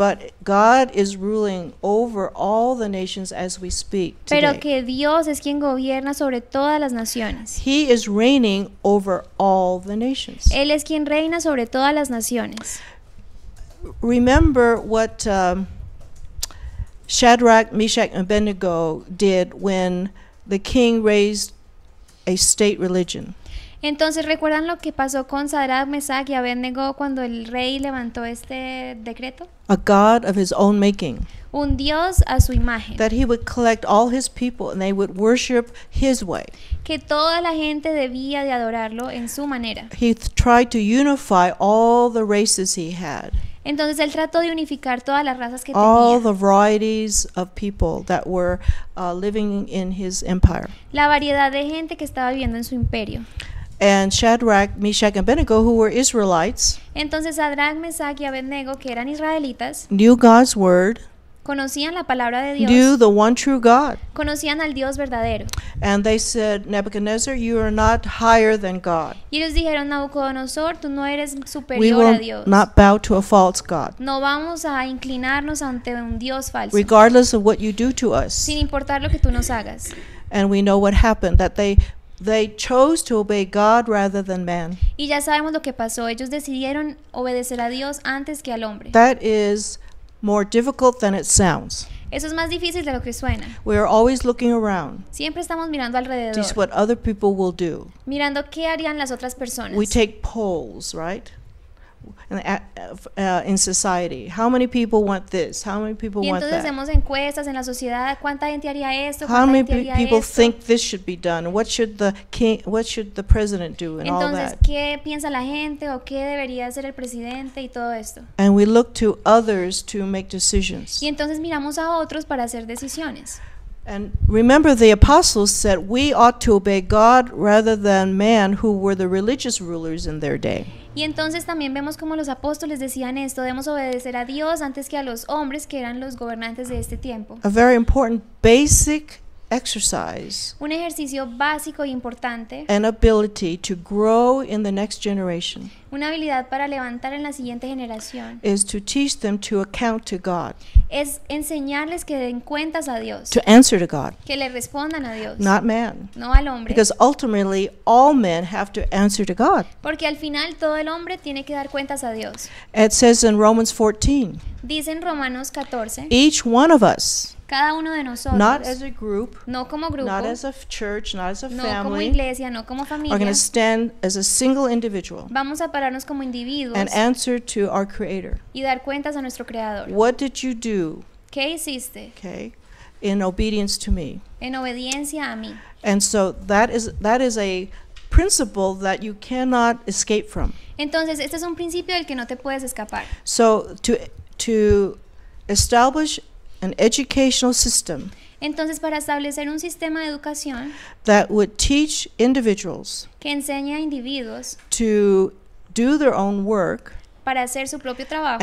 [SPEAKER 2] pero que Dios es quien gobierna sobre todas las naciones. Él es quien reina sobre todas las naciones.
[SPEAKER 1] Remember what... Um, Shadrach, Meshach, and Abednego did when the king raised a state religion.
[SPEAKER 2] Entonces, ¿recuerdan lo que pasó con Sadrach, Meshach y Abednego cuando el rey levantó este decreto?
[SPEAKER 1] A god of his own making.
[SPEAKER 2] Un dios a su imagen.
[SPEAKER 1] That he would collect all his people and they would worship his way.
[SPEAKER 2] Que toda la gente debía de adorarlo en su manera.
[SPEAKER 1] He tried to unify all the races he had.
[SPEAKER 2] Entonces él trató de unificar todas las razas que All tenía. The
[SPEAKER 1] varieties of people that were uh, living in his empire.
[SPEAKER 2] La variedad de gente que estaba viviendo en su imperio.
[SPEAKER 1] and Shadrach, Meshach, and Abednego, who were Israelites,
[SPEAKER 2] Entonces Sadrach, Mesach y Abednego, que eran israelitas,
[SPEAKER 1] knew God's word, Conocían la palabra de Dios. Conocían al Dios verdadero. Y ellos dijeron,
[SPEAKER 2] Nabucodonosor, tú no eres superior a Dios. No vamos a inclinarnos ante un Dios falso,
[SPEAKER 1] regardless of what you do to us. sin
[SPEAKER 2] importar lo que tú nos hagas. Y ya sabemos lo que pasó. Ellos decidieron obedecer a Dios antes que al hombre.
[SPEAKER 1] That is more difficult than it sounds.
[SPEAKER 2] Eso es más difícil de lo que suena.
[SPEAKER 1] We are always looking around
[SPEAKER 2] Siempre estamos mirando to alrededor, see
[SPEAKER 1] what other people will do.
[SPEAKER 2] mirando qué harían las otras personas. We
[SPEAKER 1] take polls, right? Uh, uh, uh, in society. How many people want this? How many people y entonces want that? hacemos
[SPEAKER 2] encuestas en la sociedad. ¿Cuánta gente haría esto? ¿Cuánta How many people esto? think
[SPEAKER 1] this should be done? What should the king, what should the president do and entonces, all that?
[SPEAKER 2] ¿qué piensa la gente o qué debería hacer el presidente y todo esto?
[SPEAKER 1] And we look to others to make decisions.
[SPEAKER 2] Y entonces miramos a otros para hacer decisiones. And
[SPEAKER 1] remember, the apostles said we ought to obey God rather than man, who were the religious rulers in their day.
[SPEAKER 2] Y entonces también vemos como los apóstoles decían esto, debemos obedecer a Dios antes que a los hombres que eran los gobernantes de este tiempo.
[SPEAKER 1] A very important basic exercise
[SPEAKER 2] un ejercicio básico y e importante
[SPEAKER 1] an ability to grow in the next generation
[SPEAKER 2] una habilidad para levantar en la siguiente generación
[SPEAKER 1] is to teach them to account to God
[SPEAKER 2] es enseñarles que den cuentas a Dios to
[SPEAKER 1] answer to God
[SPEAKER 2] que le respondan a Dios
[SPEAKER 1] not man
[SPEAKER 2] no al hombre because
[SPEAKER 1] ultimately all men have to answer to God
[SPEAKER 2] porque al final todo el hombre tiene que dar cuentas a Dios
[SPEAKER 1] it says in Romans 14
[SPEAKER 2] dice en Romanos 14 each
[SPEAKER 1] one of us
[SPEAKER 2] cada uno de nosotros. Not as a group. No como grupo. Not as
[SPEAKER 1] a church, not as a no family. No como
[SPEAKER 2] iglesia, no como familia. Are
[SPEAKER 1] stand as a single individual.
[SPEAKER 2] Vamos a pararnos como individuos. And
[SPEAKER 1] answer to our creator.
[SPEAKER 2] Y dar cuentas a nuestro creador.
[SPEAKER 1] What did you do?
[SPEAKER 2] ¿Qué hiciste?
[SPEAKER 1] Okay. In obedience to me.
[SPEAKER 2] En obediencia a mí.
[SPEAKER 1] And so that is that is a principle that you cannot escape from.
[SPEAKER 2] Entonces, este es un principio del que no te puedes escapar.
[SPEAKER 1] So to to establish educational system
[SPEAKER 2] Entonces, para establecer un sistema de educación
[SPEAKER 1] teach individuals
[SPEAKER 2] que enseñe a individuos
[SPEAKER 1] to work
[SPEAKER 2] para hacer su propio trabajo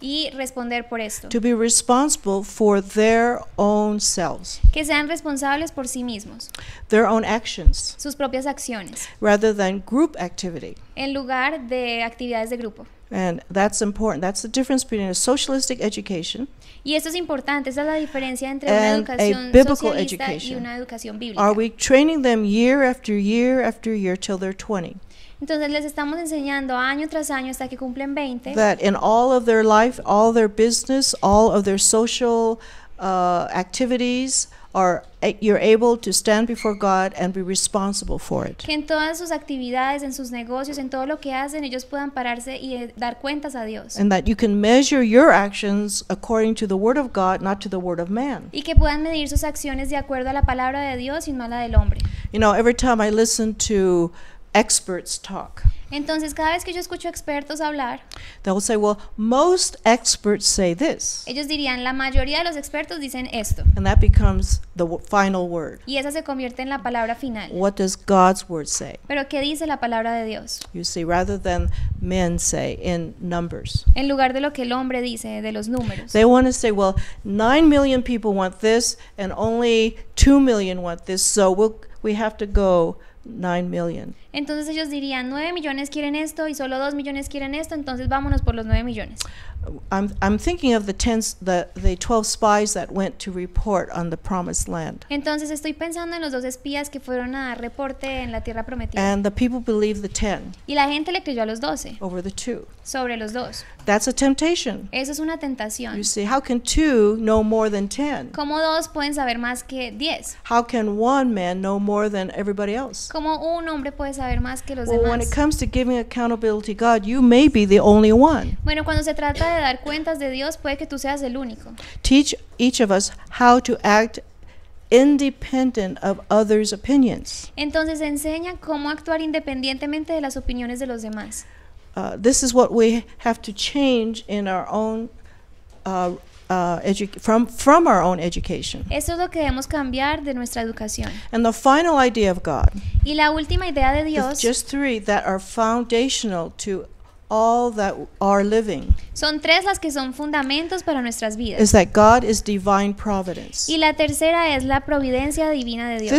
[SPEAKER 2] y responder por esto,
[SPEAKER 1] que
[SPEAKER 2] sean responsables por sí mismos,
[SPEAKER 1] their actions,
[SPEAKER 2] sus propias acciones,
[SPEAKER 1] group activity.
[SPEAKER 2] en lugar de actividades de grupo.
[SPEAKER 1] And that's important. That's the difference between a socialistic education
[SPEAKER 2] y esto es importante, esa es la diferencia entre una education. y una Are
[SPEAKER 1] we training them year after year after year till they're 20?
[SPEAKER 2] Entonces les estamos enseñando año tras año hasta que cumplen 20. That
[SPEAKER 1] in all of their life, all their business, all of their social uh, activities, are eh, you're able to stand before God and be responsible for it.
[SPEAKER 2] Que en todas sus actividades, en sus negocios, en todo lo que hacen, ellos puedan pararse y eh, dar cuentas a Dios.
[SPEAKER 1] And that you can measure your actions according to the word of God, not to the word of man.
[SPEAKER 2] Y que puedan medir sus acciones de acuerdo a la palabra de Dios y no a la del hombre.
[SPEAKER 1] You know, every time I listen to experts talk.
[SPEAKER 2] Entonces, cada vez que yo escucho expertos hablar,
[SPEAKER 1] they'll say, well, most experts say this.
[SPEAKER 2] Ellos dirían, la mayoría de los expertos dicen esto.
[SPEAKER 1] And that becomes the final word.
[SPEAKER 2] Y esa se convierte en la palabra final.
[SPEAKER 1] What does God's word say?
[SPEAKER 2] Pero qué dice la palabra de Dios?
[SPEAKER 1] You see, rather than men say in numbers.
[SPEAKER 2] En lugar de lo que el hombre dice de los números.
[SPEAKER 1] They want to say, well, 9 million people want this and only 2 million want this, so we'll, we have to go 9 million.
[SPEAKER 2] Entonces ellos dirían, 9 millones quieren esto y solo 2 millones quieren esto, entonces vámonos por los 9 millones.
[SPEAKER 1] I'm, I'm thinking of the, ten, the, the 12 spies that went to report on the promised land.
[SPEAKER 2] Entonces estoy pensando en los dos espías que fueron a dar reporte en la tierra prometida.
[SPEAKER 1] And the people believed the 10.
[SPEAKER 2] Y la gente le creyó a los 12. Over the two. Sobre los dos.
[SPEAKER 1] That's a temptation.
[SPEAKER 2] Eso es una tentación.
[SPEAKER 1] You see, how can two know more than ten?
[SPEAKER 2] ¿Cómo dos pueden saber más que diez? How
[SPEAKER 1] can one man know more than everybody else? ¿Cómo un hombre puede saber más que los well, demás? When it comes to giving accountability to God, you may be the only one.
[SPEAKER 2] Bueno, cuando se trata de dar cuentas de Dios, puede que tú seas el único.
[SPEAKER 1] Teach each of us how to act independent of others' opinions.
[SPEAKER 2] Entonces enseña cómo actuar independientemente de las opiniones de los demás.
[SPEAKER 1] Uh, this is what we have to change in our own uh, uh, from, from our own education.
[SPEAKER 2] Eso es lo que debemos cambiar de nuestra educación.
[SPEAKER 1] And the final idea of God.
[SPEAKER 2] Y la última idea de Dios.
[SPEAKER 1] Just three that are foundational to that are living.
[SPEAKER 2] Son tres las que son fundamentos para nuestras vidas. Is
[SPEAKER 1] God divine providence. Y
[SPEAKER 2] la tercera es la providencia divina de Dios.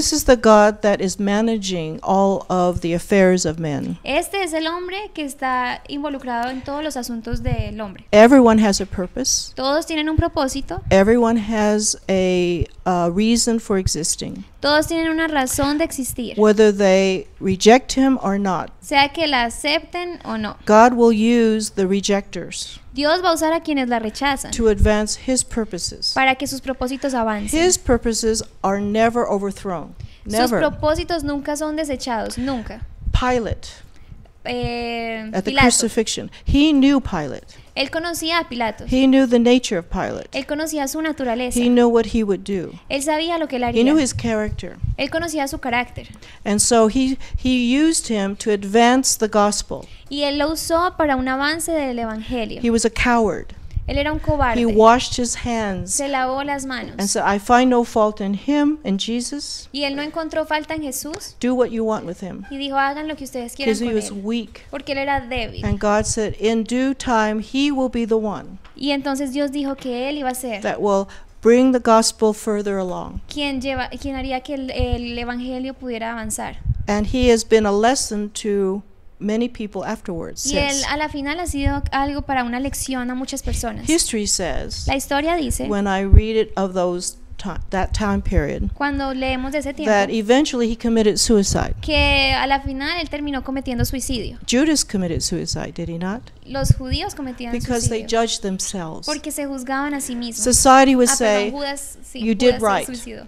[SPEAKER 2] Este es el hombre que está involucrado en todos los asuntos del hombre.
[SPEAKER 1] Everyone purpose.
[SPEAKER 2] Todos tienen un propósito.
[SPEAKER 1] Everyone has reason for existing.
[SPEAKER 2] Todos tienen una razón de existir. reject Sea que la acepten o no
[SPEAKER 1] use the Dios
[SPEAKER 2] va a usar a quienes la rechazan
[SPEAKER 1] advance purposes.
[SPEAKER 2] para que sus propósitos
[SPEAKER 1] avancen. are never Sus
[SPEAKER 2] propósitos nunca son desechados, nunca. Pilate eh, at the Pilato.
[SPEAKER 1] crucifixion. He knew Pilate.
[SPEAKER 2] Él conocía a Pilato. He
[SPEAKER 1] knew the nature of Pilate.
[SPEAKER 2] Él conocía su naturaleza. He knew
[SPEAKER 1] what he would do.
[SPEAKER 2] Él sabía lo que él haría. He knew his
[SPEAKER 1] character.
[SPEAKER 2] Él conocía su carácter.
[SPEAKER 1] And so he, he used him to advance the gospel.
[SPEAKER 2] Y él lo usó para un avance del evangelio. He
[SPEAKER 1] was a coward.
[SPEAKER 2] Él era un cobarde. He
[SPEAKER 1] washed his hands.
[SPEAKER 2] Se lavó las manos. And
[SPEAKER 1] so I find no fault in him and Jesus.
[SPEAKER 2] Y él no encontró falta en Jesús.
[SPEAKER 1] Do what you want with him.
[SPEAKER 2] Y dijo hagan lo que ustedes quieran con he was él. Weak. Porque él era débil.
[SPEAKER 1] And God said in due time he will be the one.
[SPEAKER 2] Y entonces Dios dijo que él iba a ser. That
[SPEAKER 1] will bring the gospel further along.
[SPEAKER 2] Quien lleva quien haría que el, el evangelio pudiera avanzar.
[SPEAKER 1] And he has been a lesson to many people afterwards. Y él, a
[SPEAKER 2] la final ha sido algo para una lección a muchas personas.
[SPEAKER 1] History says. La historia dice. When I read it of those that time period.
[SPEAKER 2] Cuando leemos de ese tiempo. That
[SPEAKER 1] eventually he committed suicide.
[SPEAKER 2] Que a la final él terminó cometiendo suicidio.
[SPEAKER 1] Judas committed suicide, did he not?
[SPEAKER 2] Los judíos cometían Because suicidio. they judged themselves. Porque se juzgaban a sí mismos. Society would ah, say, perdón, Judas, sí, you Judas did right. Suicidio.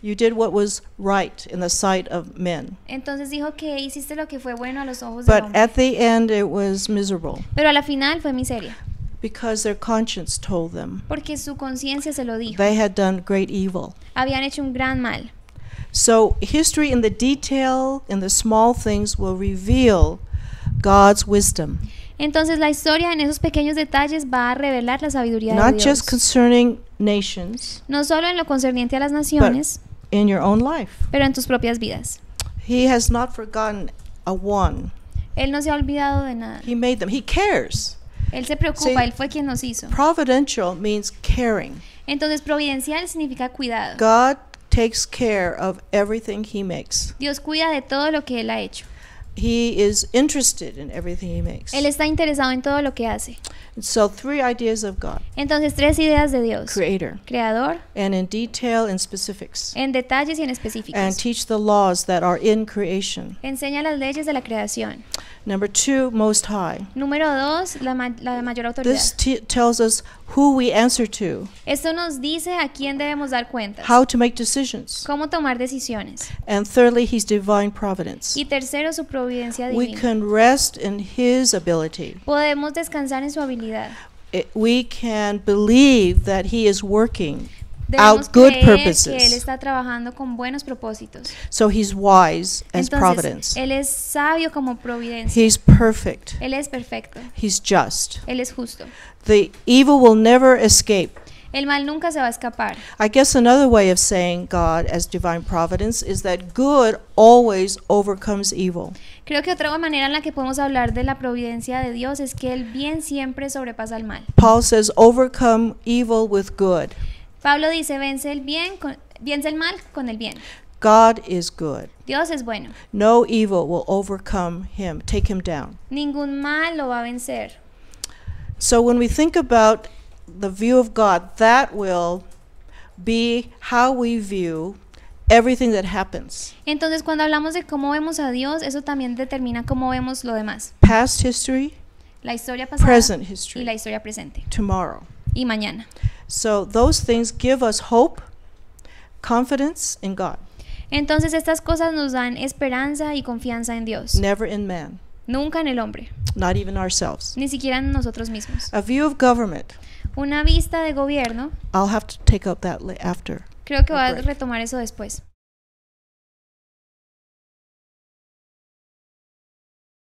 [SPEAKER 1] You did what was right in the sight of men.
[SPEAKER 2] Entonces dijo que hiciste lo que fue bueno a los ojos de But del
[SPEAKER 1] at the end it was miserable
[SPEAKER 2] Pero a la final fue miseria,
[SPEAKER 1] because their conscience told them
[SPEAKER 2] porque su conciencia se lo dijo.
[SPEAKER 1] they had done great evil.
[SPEAKER 2] Habían hecho un gran mal.
[SPEAKER 1] So history in the detail, in the small things will reveal God's wisdom,
[SPEAKER 2] Entonces la historia en esos pequeños detalles va a revelar la sabiduría de not just
[SPEAKER 1] concerning nations, No solo en lo concerniente a las naciones, in your own life. Pero en tus propias vidas. He has not forgotten a one. Él no se ha olvidado de nada. He made them. He cares. Él se preocupa, él fue quien nos hizo. Providential means caring.
[SPEAKER 2] Entonces providencial significa cuidado.
[SPEAKER 1] God takes care of everything he makes. Dios cuida de todo lo que él ha hecho. He is interested in everything he makes. Él está interesado en todo lo que hace. Entonces tres ideas de Dios. Creador. detail En detalles y en específicos.
[SPEAKER 2] Enseña las leyes de la creación. Number Número dos, la, mayor autoridad. Esto nos dice a quién debemos dar cuentas. How to make Cómo tomar decisiones. Y tercero, su providencia divina. Podemos descansar en su habilidad. realidad.
[SPEAKER 1] It, we can believe that he is working Debemos out good purposes. Que él
[SPEAKER 2] está trabajando con buenos propósitos.
[SPEAKER 1] So he's wise as Entonces, providence.
[SPEAKER 2] Él es sabio como providencia. He's
[SPEAKER 1] perfect.
[SPEAKER 2] Él es perfecto.
[SPEAKER 1] He's just. Él es justo. The evil will never escape.
[SPEAKER 2] El mal nunca se va a escapar.
[SPEAKER 1] I guess another way of saying God as divine providence is that good always overcomes evil.
[SPEAKER 2] Creo que otra manera en la que podemos hablar de la providencia de Dios es que el bien siempre sobrepasa al mal.
[SPEAKER 1] Paul says, overcome evil with good.
[SPEAKER 2] Pablo dice, vence el bien vence el mal con el bien.
[SPEAKER 1] God is good.
[SPEAKER 2] Dios es bueno.
[SPEAKER 1] No evil will overcome him, take him down.
[SPEAKER 2] Ningún mal lo va a vencer.
[SPEAKER 1] So when we think about the view of God, that will be how we view everything that happens.
[SPEAKER 2] Entonces, cuando hablamos de cómo vemos a Dios, eso también determina cómo vemos lo
[SPEAKER 1] demás. Past history, la historia pasada present history, y la historia presente. Tomorrow. Y mañana. So those things give us hope, confidence in God.
[SPEAKER 2] Entonces, estas cosas nos dan esperanza y confianza en Dios. Never in man. Nunca en el hombre.
[SPEAKER 1] Not even ourselves.
[SPEAKER 2] Ni siquiera en nosotros mismos.
[SPEAKER 1] A view of government.
[SPEAKER 2] Una vista de gobierno.
[SPEAKER 1] I'll have to take up that after.
[SPEAKER 2] Creo que voy a retomar eso después.